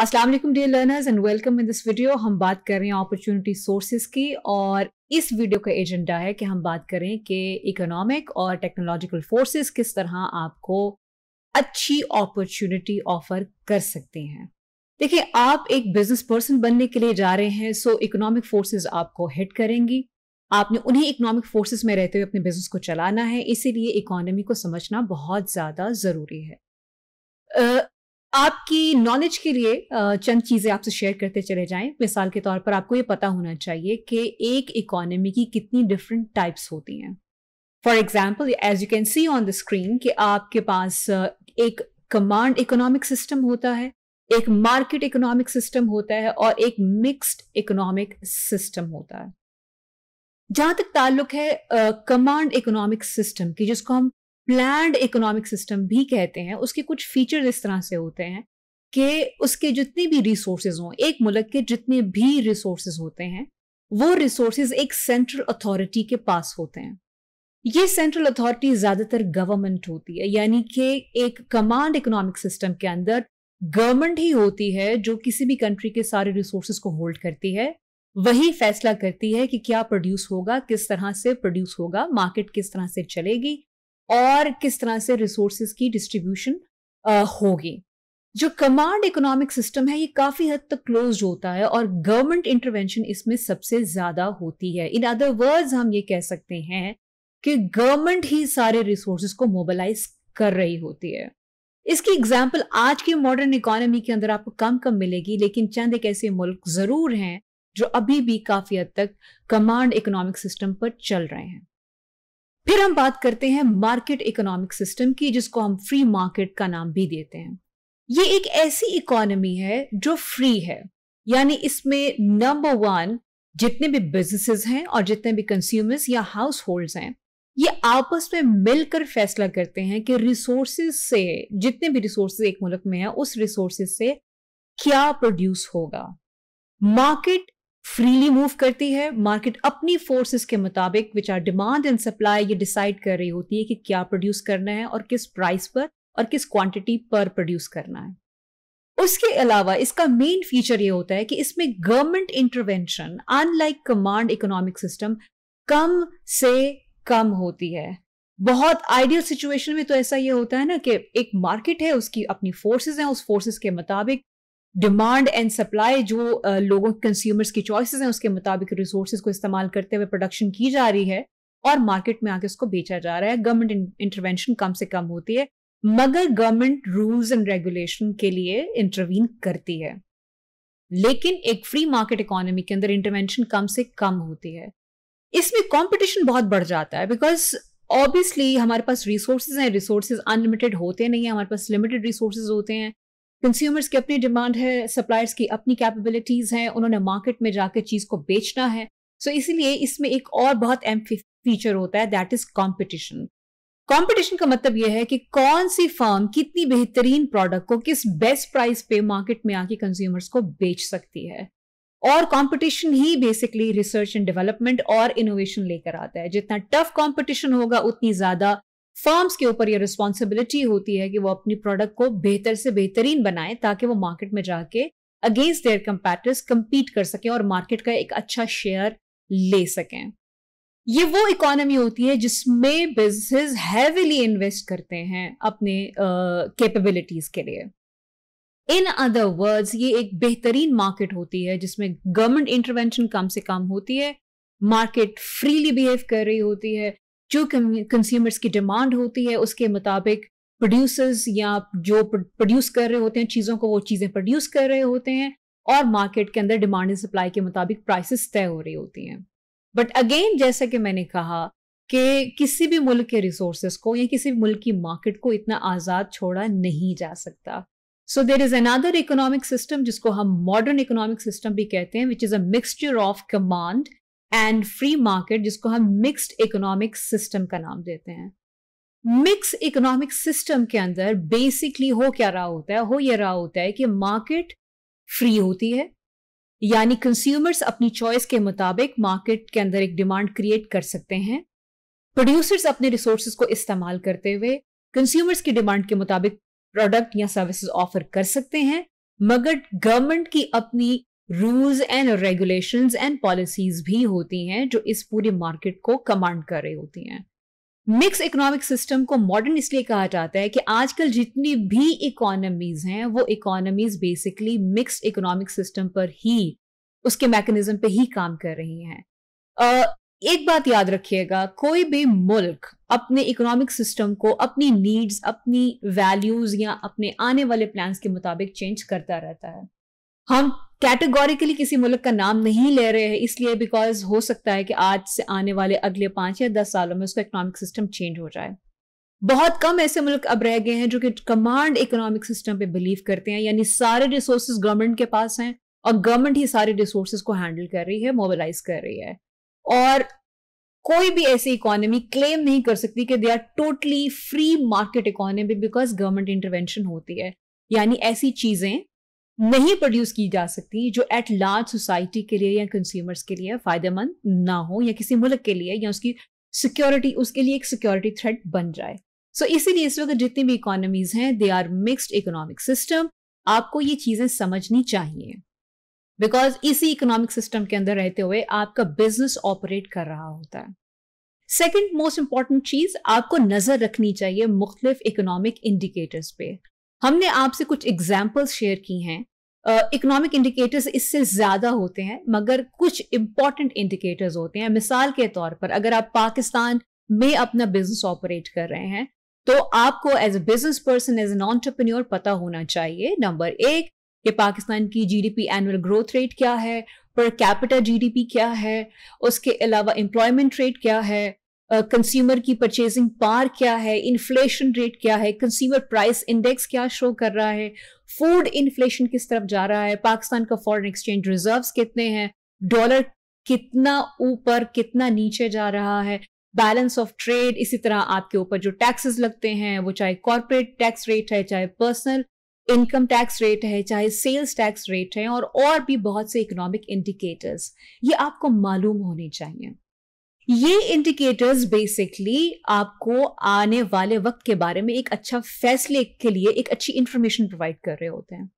अस्सलाम वालेकुम dear learners and welcome in this video हम बात कर रहे हैं अपॉर्चुनिटी सोर्सेज की और इस वीडियो का एजेंडा है कि हम बात करें कि इकोनॉमिक और टेक्नोलॉजिकल फोर्सेस किस तरह आपको अच्छी अपॉर्चुनिटी ऑफर कर सकते हैं देखिए आप एक बिजनेस पर्सन बनने के लिए जा रहे हैं सो इकोनॉमिक फोर्सेस आपको हिट करेंगी आपने उन्हीं इकोनॉमिक फोर्सेस में रहते हुए अपने बिजनेस को चलाना है इसीलिए इकोनॉमी को समझना बहुत ज़्यादा ज़रूरी है आपकी नॉलेज के लिए चंद चीज़ें आपसे शेयर करते चले जाएं मिसाल के तौर पर आपको ये पता होना चाहिए कि एक इकोनॉमी की कितनी डिफरेंट टाइप्स होती हैं for example as you can see on the screen कि आपके पास एक कमांड इकोनॉमिक सिस्टम होता है एक मार्केट इकोनॉमिक सिस्टम होता है और एक मिक्स्ड इकोनॉमिक सिस्टम होता है जहां तक ताल्लुक है कमांड इकोनॉमिक सिस्टम की जिसको हम प्लान्ड इकोनॉमिक सिस्टम भी कहते हैं उसके कुछ फीचर इस तरह से होते हैं कि उसके जितने भी रिसोर्सेज हों एक मुल्क के जितने भी रिसोर्सेज होते हैं वो रिसोर्सेज एक सेंट्रल अथॉरिटी के पास होते हैं ये सेंट्रल अथॉरिटी ज़्यादातर गवर्नमेंट होती है यानी कि एक कमांड इकोनॉमिक सिस्टम के अंदर गवर्नमेंट ही होती है जो किसी भी कंट्री के सारे रिसोर्सेज को होल्ड करती है वही फैसला करती है कि क्या प्रोड्यूस होगा किस तरह से प्रोड्यूस होगा मार्केट किस तरह से चलेगी और किस तरह से रिसोर्सेज की डिस्ट्रीब्यूशन होगी जो कमांड इकोनॉमिक सिस्टम है ये काफी हद तक क्लोज होता है और गवर्नमेंट इंटरवेंशन इसमें सबसे ज्यादा होती है इन अदर वर्ड्स हम ये कह सकते हैं कि गवर्नमेंट ही सारे रिसोर्सेज को मोबालाइज कर रही होती है इसकी एग्जाम्पल आज की मॉडर्न इकोनॉमी के अंदर आपको कम कम मिलेगी लेकिन चंद एक ऐसे मुल्क जरूर हैं जो अभी भी काफी हद तक कमांड इकोनॉमिक सिस्टम पर चल रहे हैं फिर हम बात करते हैं मार्केट इकोनॉमिक सिस्टम की जिसको हम फ्री मार्केट का नाम भी देते हैं ये एक ऐसी इकोनॉमी है जो फ्री है यानी इसमें नंबर वन जितने भी बिजनेसेस हैं और जितने भी कंज्यूमर्स या हाउस होल्ड हैं ये आपस में मिलकर फैसला करते हैं कि रिसोर्सेज से जितने भी रिसोर्सेज एक मुल्क में है उस रिसोर्सेज से क्या प्रोड्यूस होगा मार्केट फ्रीली मूव करती है मार्केट अपनी फोर्सेस के मुताबिक which are demand and supply ये डिसाइड कर रही होती है कि क्या प्रोड्यूस करना है और किस प्राइस पर और किस क्वांटिटी पर प्रोड्यूस करना है उसके अलावा इसका मेन फीचर ये होता है कि इसमें government intervention unlike command economic system कम से कम होती है बहुत आइडियल सिचुएशन में तो ऐसा ये होता है ना कि एक मार्केट है उसकी अपनी फोर्सेस हैं उस फोर्सेस के मुताबिक डिमांड एंड सप्लाई जो uh, लोगों कंज्यूमर्स की चॉइसेस हैं उसके मुताबिक रिसोर्सेज को इस्तेमाल करते हुए प्रोडक्शन की जा रही है और मार्केट में आके उसको बेचा जा रहा है गवर्नमेंट इंटरवेंशन कम से कम होती है मगर गवर्नमेंट रूल्स एंड रेगुलेशन के लिए इंटरवीन करती है लेकिन एक फ्री मार्केट इकोनॉमी के अंदर इंटरवेंशन कम से कम होती है इसमें कंपटीशन बहुत बढ़ जाता है बिकॉज ऑब्वियसली हमारे पास रिसोर्सेज हैं रिसोर्सेज अनलिमिटेड होते नहीं हैं हमारे पास लिमिटेड रिसोर्सेज होते हैं कंज्यूमर्स की अपनी डिमांड है सप्लायर्स की अपनी कैपेबिलिटीज हैं उन्होंने मार्केट में जाकर चीज को बेचना है सो so इसीलिए इसमें एक और बहुत एम फीचर होता है दैट इज कॉम्पिटिशन कॉम्पिटिशन का मतलब यह है कि कौन सी फर्म कितनी बेहतरीन प्रोडक्ट को किस बेस्ट प्राइस पे मार्केट में आके कंज्यूमर्स को बेच सकती है और कंपटीशन ही बेसिकली रिसर्च एंड डेवलपमेंट और इनोवेशन लेकर आता है जितना टफ कंपटीशन होगा उतनी ज्यादा फर्म्स के ऊपर ये रिस्पॉन्सिबिलिटी होती है कि वो अपनी प्रोडक्ट को बेहतर से बेहतरीन बनाएं ताकि वो मार्केट में जाके अगेंस्ट देयर कंपेटर्स कम्पीट कर सकें और मार्केट का एक अच्छा शेयर ले सकें ये वो इकोनॉमी होती है जिसमें बिजनेस हैविली इन्वेस्ट करते हैं अपने कैपेबिलिटीज uh, के लिए इन अदर वर्ड्स ये एक बेहतरीन मार्केट होती है जिसमें गवर्नमेंट इंटरवेंशन कम से कम होती है मार्केट फ्रीली बिहेव कर रही होती है जो कंज्यूमर्स की डिमांड होती है उसके मुताबिक प्रोड्यूसर्स या जो प्रोड्यूस कर रहे होते हैं चीज़ों को वो चीज़ें प्रोड्यूस कर रहे होते हैं और मार्केट के अंदर डिमांड एंड सप्लाई के मुताबिक प्राइसेस तय हो रही होती हैं बट अगेन जैसा कि मैंने कहा कि किसी भी मुल्क के रिसोर्स को या किसी भी मुल्क की मार्केट को इतना आज़ाद छोड़ा नहीं जा सकता so there is another economic system जिसको हम मॉडर्न इकोनॉमिक सिस्टम भी कहते हैं which is a mixture of command and free market जिसको हम मिक्स्ड इकोनॉमिक सिस्टम का नाम देते हैं मिक्स इकोनॉमिक सिस्टम के अंदर बेसिकली हो क्या रहा होता है हो यह रहा होता है कि मार्केट फ्री होती है यानी कंज्यूमर्स अपनी चॉइस के मुताबिक मार्केट के अंदर एक डिमांड क्रिएट कर सकते हैं प्रोड्यूसर्स अपने रिसोर्सेज को इस्तेमाल करते हुए कंज्यूमर्स की डिमांड के मुताबिक प्रोडक्ट या सर्विसेज ऑफर कर सकते हैं मगर गवर्नमेंट की अपनी rules and regulation and policies भी होती हैं जो इस पूरी मार्केट को कमांड कर रही होती हैं मिक्स इकोनॉमिक सिस्टम को मॉडर्न इसलिए कहा जाता है कि आजकल जितनी भी इकोनॉमीज हैं वो economies basically mix economic system पर ही उसके मैकेनिज्म पे ही काम कर रही हैं एक बात याद रखिएगा कोई भी मुल्क अपने इकोनॉमिक सिस्टम को अपनी नीड्स अपनी वैल्यूज या अपने आने वाले प्लान्स के मुताबिक चेंज करता रहता है हम कैटेगोरिकली किसी मुल्क का नाम नहीं ले रहे हैं इसलिए बिकॉज हो सकता है कि आज से आने वाले अगले पांच या दस सालों में उसका इकोनॉमिक सिस्टम चेंज हो जाए बहुत कम ऐसे मुल्क अब रह गए हैं जो कि कमांड इकोनॉमिक सिस्टम पे बिलीव करते हैं यानी सारे रिसोर्सेज गवर्नमेंट के पास हैं और गवर्नमेंट ही सारे रिसोर्सेज को हैंडल कर रही है मोबिलाइज कर रही है और कोई भी ऐसी इकोनॉमी क्लेम नहीं कर सकती कि they are totally free market economy because government intervention होती है यानी ऐसी चीजें नहीं प्रोड्यूस की जा सकती जो एट लार्ज सोसाइटी के लिए या कंज्यूमर्स के लिए फ़ायदेमंद ना हो या किसी मुल्क के लिए या उसकी सिक्योरिटी उसके लिए एक सिक्योरिटी थ्रेट बन जाए सो so, इसीलिए इस वक्त जितनी भी इकोनॉमीज हैं they are mixed economic system आपको ये चीज़ें समझनी चाहिए बिकॉज इसी इकोनॉमिक सिस्टम के अंदर रहते हुए आपका बिजनेस ऑपरेट कर रहा होता है सेकेंड मोस्ट इंपॉर्टेंट चीज़ आपको नज़र रखनी चाहिए मुख्तलिफ इकोनॉमिक इंडिकेटर्स पे हमने आपसे कुछ एग्जाम्पल्स शेयर की हैं इकोनॉमिक इंडिकेटर्स इससे ज़्यादा होते हैं मगर कुछ इंपॉर्टेंट इंडिकेटर्स होते हैं मिसाल के तौर पर अगर आप पाकिस्तान में अपना बिजनेस ऑपरेट कर रहे हैं तो आपको as a business person as an entrepreneur पता होना चाहिए नंबर एक कि पाकिस्तान की जीडीपी एनुअल ग्रोथ रेट क्या है पर कैपिटल जीडीपी क्या है उसके अलावा एम्प्लॉयमेंट रेट क्या है कंज्यूमर की परचेजिंग पार क्या है इन्फ्लेशन रेट क्या है कंज्यूमर प्राइस इंडेक्स क्या शो कर रहा है फूड इन्फ्लेशन किस तरफ जा रहा है पाकिस्तान का फॉरेन एक्सचेंज रिजर्व्स कितने हैं डॉलर कितना ऊपर कितना नीचे जा रहा है बैलेंस ऑफ ट्रेड इसी तरह आपके ऊपर जो टैक्सेस लगते हैं वो चाहे कॉरपोरेट टैक्स रेट है चाहे पर्सनल इनकम टैक्स रेट है चाहे सेल्स टैक्स रेट है और और भी बहुत से इकोनॉमिक इंडिकेटर्स ये आपको मालूम होने चाहिए ये इंडिकेटर्स बेसिकली आपको आने वाले वक्त के बारे में एक अच्छा फैसले के लिए एक अच्छी इंफॉर्मेशन प्रोवाइड कर रहे होते हैं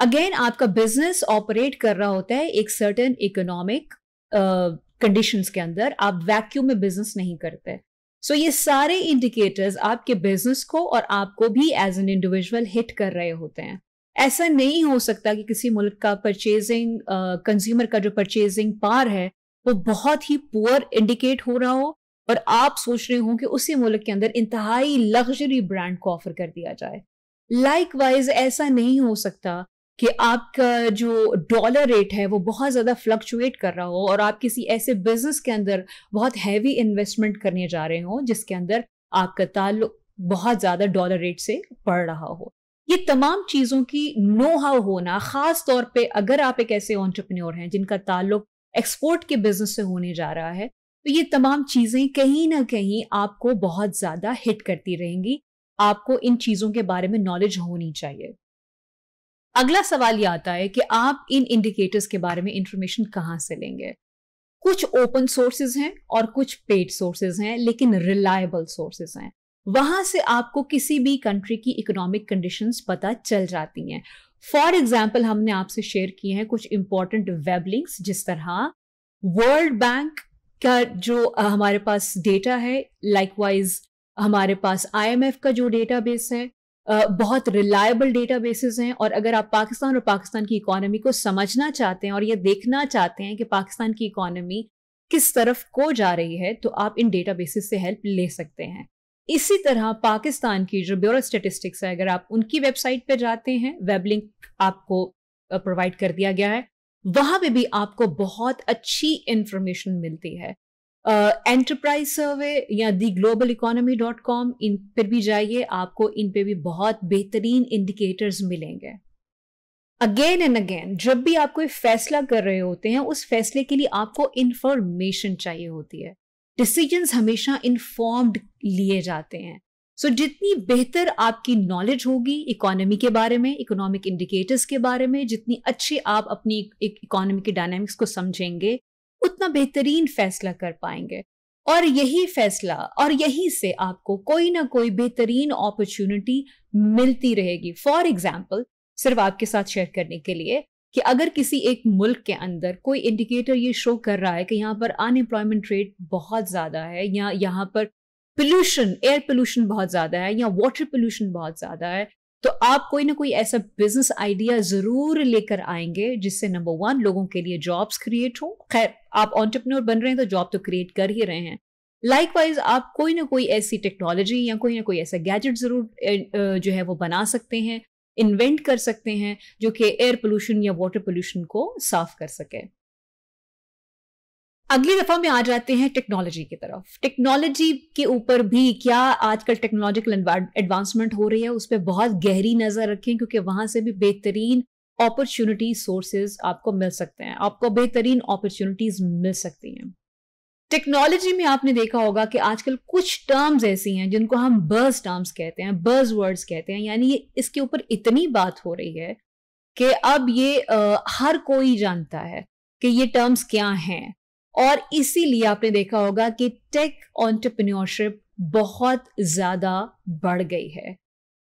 अगेन आपका बिजनेस ऑपरेट कर रहा होता है एक सर्टन इकोनॉमिक कंडीशन के अंदर आप वैक्यूम में बिजनेस नहीं करते सो so, ये सारे इंडिकेटर्स आपके बिजनेस को और आपको भी एज एन इंडिविजुअल हिट कर रहे होते हैं ऐसा नहीं हो सकता कि किसी मुल्क का परचेजिंग कंज्यूमर uh, का जो परचेजिंग पार है वो बहुत ही पुअर इंडिकेट हो रहा हो और आप सोच रहे हो कि उसी मुल्क के अंदर इंतहाई लग्जरी ब्रांड को ऑफर कर दिया जाए लाइक वाइज ऐसा नहीं हो सकता कि आपका जो डॉलर रेट है वो बहुत ज़्यादा फ्लक्चुएट कर रहा हो और आप किसी ऐसे बिजनेस के अंदर बहुत हैवी इन्वेस्टमेंट करने जा रहे हो जिसके अंदर आपका ताल्लुक बहुत ज़्यादा डॉलर रेट से बढ़ रहा हो ये तमाम चीज़ों की नो हाउ होना ख़ास तौर पे अगर आप एक ऐसे ऑन्टरप्रन्योर हैं जिनका ताल्लुक एक्सपोर्ट के बिजनेस से होने जा रहा है तो ये तमाम चीज़ें कहीं ना कहीं आपको बहुत ज़्यादा हिट करती रहेंगी आपको इन चीज़ों के बारे में नॉलेज होनी चाहिए अगला सवाल ये आता है कि आप इन इंडिकेटर्स के बारे में इंफॉर्मेशन कहाँ से लेंगे कुछ ओपन सोर्सेज हैं और कुछ पेड सोर्सेज हैं लेकिन रिलायबल सोर्सेज हैं वहां से आपको किसी भी कंट्री की इकोनॉमिक कंडीशंस पता चल जाती हैं फॉर एग्जाम्पल हमने आपसे शेयर किए हैं कुछ इंपॉर्टेंट वेब लिंक्स जिस तरह वर्ल्ड बैंक का जो हमारे पास डेटा है लाइकवाइज हमारे पास आईएमएफ का जो डेटाबेस है बहुत रिलायबल डेटाबेसेस हैं और अगर आप पाकिस्तान और पाकिस्तान की इकोनॉमी को समझना चाहते हैं और ये देखना चाहते हैं कि पाकिस्तान की इकोनॉमी किस तरफ को जा रही है तो आप इन डेटाबेसेस से हेल्प ले सकते हैं इसी तरह पाकिस्तान की जो ब्यूरो स्टेटिस्टिक्स है अगर आप उनकी वेबसाइट पर जाते हैं वेब लिंक आपको प्रोवाइड कर दिया गया है वहां पे भी आपको बहुत अच्छी इंफॉर्मेशन मिलती है एंटरप्राइज uh, सर्वे या the global economy dot com इन पर भी जाइए आपको इन पे भी बहुत बेहतरीन इंडिकेटर्स मिलेंगे अगेन एंड अगेन जब भी आप कोई फैसला कर रहे होते हैं उस फैसले के लिए आपको इंफॉर्मेशन चाहिए होती है डिसीजंस हमेशा इन्फॉर्म्ड लिए जाते हैं सो so, जितनी बेहतर आपकी नॉलेज होगी इकोनॉमी के बारे में इकोनॉमिक इंडिकेटर्स के बारे में जितनी अच्छी आप अपनी इकोनॉमी के डायनामिक्स को समझेंगे उतना बेहतरीन फैसला कर पाएंगे और यही फैसला और यहीं से आपको कोई ना कोई बेहतरीन अपॉर्चुनिटी मिलती रहेगी फॉर एग्जाम्पल सिर्फ आपके साथ शेयर करने के लिए कि अगर किसी एक मुल्क के अंदर कोई इंडिकेटर ये शो कर रहा है कि यहाँ पर अनएम्प्लॉयमेंट रेट बहुत ज़्यादा है या यहाँ पर पोल्यूशन एयर पोल्यूशन बहुत ज़्यादा है या वाटर पोल्यूशन बहुत ज़्यादा है तो आप कोई ना कोई ऐसा बिजनेस आइडिया ज़रूर लेकर आएंगे जिससे नंबर वन लोगों के लिए जॉब्स क्रिएट हो खैर आप ऑन्टरप्रनोर बन रहे हैं तो जॉब तो क्रिएट कर ही रहे हैं लाइक वाइज आप कोई ना कोई ऐसी टेक्नोलॉजी या कोई ना कोई ऐसा गैजेट ज़रूर जो है वो बना सकते हैं इन्वेंट कर सकते हैं जो कि एयर पोल्यूशन या वाटर पोल्यूशन को साफ कर सके अगली दफा में आ जाते हैं टेक्नोलॉजी की तरफ टेक्नोलॉजी के ऊपर भी क्या आजकल टेक्नोलॉजिकल एडवांसमेंट हो रही है उस पर बहुत गहरी नजर रखें क्योंकि वहां से भी बेहतरीन अपॉर्चुनिटी सोर्सेज आपको मिल सकते हैं आपको बेहतरीन अपॉर्चुनिटीज मिल सकती हैं टेक्नोलॉजी में आपने देखा होगा कि आजकल कुछ टर्म्स ऐसी हैं जिनको हम बर्ज टर्म्स कहते हैं बर्ज वर्ड्स कहते हैं यानी ये इसके ऊपर इतनी बात हो रही है कि अब ये आ, हर कोई जानता है कि ये टर्म्स क्या हैं और इसीलिए आपने देखा होगा कि टेक ऑन्टरप्रिन्योरशिप बहुत ज़्यादा बढ़ गई है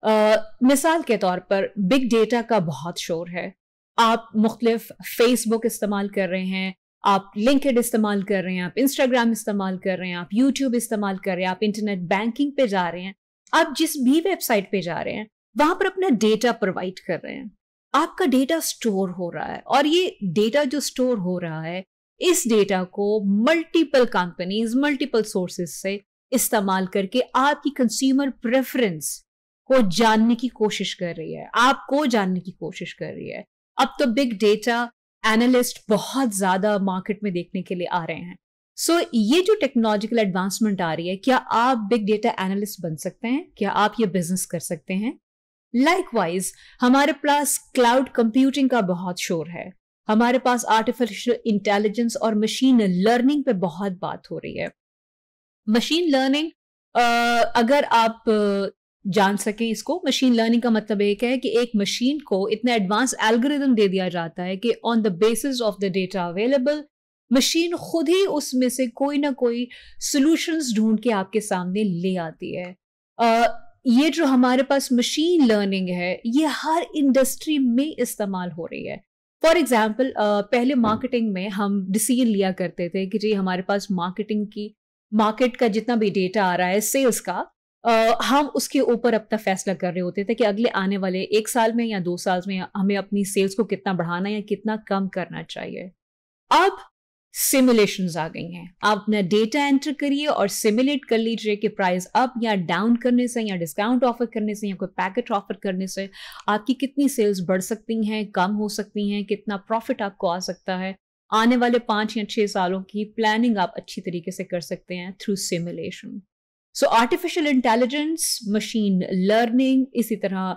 आ, मिसाल के तौर पर बिग डेटा का बहुत शोर है आप मुख्तलिफ फेसबुक इस्तेमाल कर रहे हैं आप लिंकड इस्तेमाल कर रहे हैं आप इंस्टाग्राम इस्तेमाल कर रहे हैं आप यूट्यूब इस्तेमाल कर रहे हैं आप इंटरनेट बैंकिंग पे जा रहे हैं आप जिस भी वेबसाइट पे जा रहे हैं वहां पर अपना डेटा प्रोवाइड कर रहे हैं आपका डेटा स्टोर हो रहा है और ये डेटा जो स्टोर हो रहा है इस डेटा को मल्टीपल कंपनीज मल्टीपल सोर्सेज से इस्तेमाल करके आपकी कंज्यूमर प्रेफरेंस को जानने की कोशिश कर रही है आपको जानने की कोशिश कर रही है अब तो बिग डेटा एनालिस्ट बहुत ज्यादा मार्केट में देखने के लिए आ रहे हैं सो so, ये जो टेक्नोलॉजिकल एडवांसमेंट आ रही है क्या आप बिग डेटा एनालिस्ट बन सकते हैं क्या आप ये बिजनेस कर सकते हैं लाइकवाइज हमारे पास क्लाउड कंप्यूटिंग का बहुत शोर है हमारे पास आर्टिफिशियल इंटेलिजेंस और मशीन लर्निंग पे बहुत बात हो रही है मशीन लर्निंग अगर आप जान सके इसको मशीन लर्निंग का मतलब एक है कि एक मशीन को इतना एडवांस एल्गोरिदम दे दिया जाता है कि on the basis of the data available machine खुद ही उसमें से कोई ना कोई सॉल्यूशंस ढूंढ के आपके सामने ले आती है ये जो हमारे पास मशीन लर्निंग है ये हर इंडस्ट्री में इस्तेमाल हो रही है फॉर एग्जाम्पल पहले मार्केटिंग में हम डिसीजन लिया करते थे कि जी हमारे पास मार्केटिंग की मार्केट का जितना भी डेटा आ रहा है सेल्स का Uh, हम उसके ऊपर अपना फैसला कर रहे होते थे कि अगले आने वाले एक साल में या दो साल में हमें अपनी सेल्स को कितना बढ़ाना या कितना कम करना चाहिए अब सिमुलेशन आ गई हैं आप अपना डेटा एंटर करिए और सिमुलेट कर लीजिए कि प्राइस अप या डाउन करने से या डिस्काउंट ऑफर करने से या कोई पैकेट ऑफर करने से आपकी कितनी सेल्स बढ़ सकती हैं कम हो सकती हैं कितना प्रॉफिट आपको आ सकता है आने वाले पाँच या छः सालों की प्लानिंग आप अच्छी तरीके से कर सकते हैं through simulation so artificial intelligence machine learning इसी तरह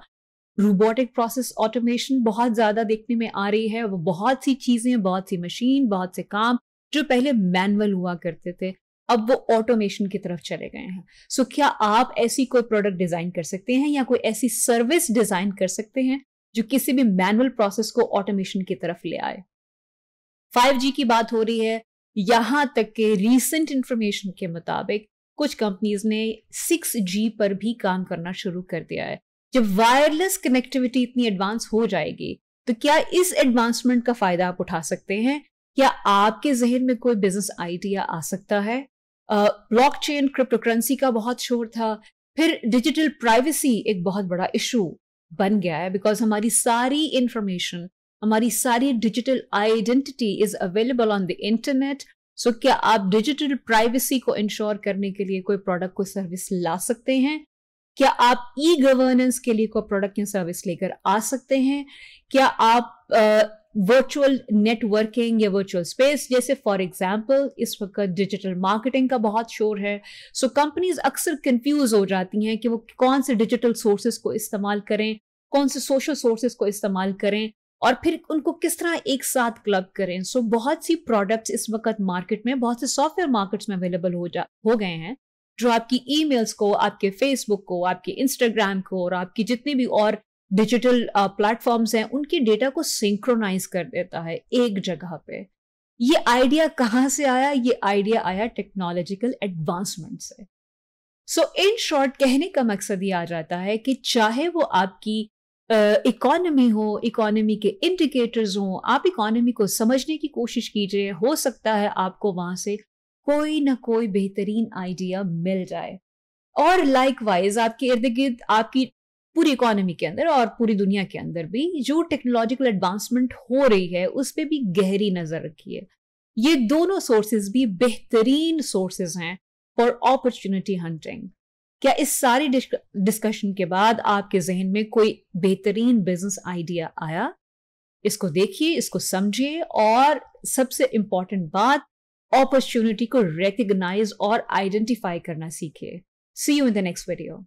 रोबोटिक प्रोसेस ऑटोमेशन बहुत ज़्यादा देखने में आ रही है वो बहुत सी चीज़ें बहुत सी मशीन बहुत से काम जो पहले मैनुअल हुआ करते थे अब वो ऑटोमेशन की तरफ चले गए हैं सो so, क्या आप ऐसी कोई प्रोडक्ट डिज़ाइन कर सकते हैं या कोई ऐसी सर्विस डिज़ाइन कर सकते हैं जो किसी भी मैनुअल प्रोसेस को ऑटोमेशन की तरफ ले आए 5G की बात हो रही है यहां तक के रीसेंट इंफॉर्मेशन के मुताबिक कुछ कंपनीज ने 6G पर भी काम करना शुरू कर दिया है जब वायरलेस कनेक्टिविटी इतनी एडवांस हो जाएगी तो क्या इस एडवांसमेंट का फायदा आप उठा सकते हैं क्या आपके जहन में कोई बिजनेस आइडिया आ सकता है ब्लॉक चेन क्रिप्टो करेंसी का बहुत शोर था फिर डिजिटल प्राइवेसी एक बहुत बड़ा इशू बन गया है बिकॉज हमारी सारी इंफॉर्मेशन हमारी सारी digital identity is available on the internet so क्या आप डिजिटल प्राइवेसी को इंश्योर करने के लिए कोई प्रोडक्ट कोई सर्विस ला सकते हैं क्या आप ई गवर्नेंस के लिए कोई प्रोडक्ट या सर्विस लेकर आ सकते हैं क्या आप वर्चुअल नेटवर्किंग या वर्चुअल स्पेस जैसे फॉर एग्जांपल इस वक्त डिजिटल मार्केटिंग का बहुत शोर है सो कंपनीज अक्सर कंफ्यूज हो जाती हैं कि वो कौन से डिजिटल सोर्सेज को इस्तेमाल करें कौन से सोशल सोर्सेज को इस्तेमाल करें और फिर उनको किस तरह एक साथ क्लब करें सो so, बहुत सी प्रोडक्ट्स इस वक्त मार्केट में बहुत से सॉफ्टवेयर मार्केट्स में अवेलेबल हो जा हो गए हैं जो आपकी ईमेल्स को आपके फेसबुक को आपके इंस्टाग्राम को और आपकी जितनी भी और डिजिटल प्लेटफॉर्म्स हैं उनके डेटा को सिंक्रोनाइज कर देता है एक जगह पे ये आइडिया कहाँ से आया ये आइडिया आया टेक्नोलॉजिकल एडवांसमेंट से सो इन शॉर्ट कहने का मकसद ये आ जाता है कि चाहे वो आपकी इकोनॉमी uh, हो इकोनॉमी के इंडिकेटर्स हों आप इकोनॉमी को समझने की कोशिश कीजिए हो सकता है आपको वहाँ से कोई ना कोई बेहतरीन आइडिया मिल जाए और लाइक वाइज आपके इर्द गिर्द आपकी पूरी इकोनॉमी के अंदर और पूरी दुनिया के अंदर भी जो टेक्नोलॉजिकल एडवांसमेंट हो रही है उस पर भी गहरी नज़र रखिए ये दोनों सोर्सेज भी बेहतरीन सोर्सेज हैं फॉर अपॉर्चुनिटी हंटिंग क्या इस सारी डिस्कशन के बाद आपके जहन में कोई बेहतरीन बिजनेस आइडिया आया इसको देखिए इसको समझिए और सबसे इम्पॉर्टेंट बात अपॉर्चुनिटी को रिकग्नाइज और आइडेंटिफाई करना सीखे see you in the next video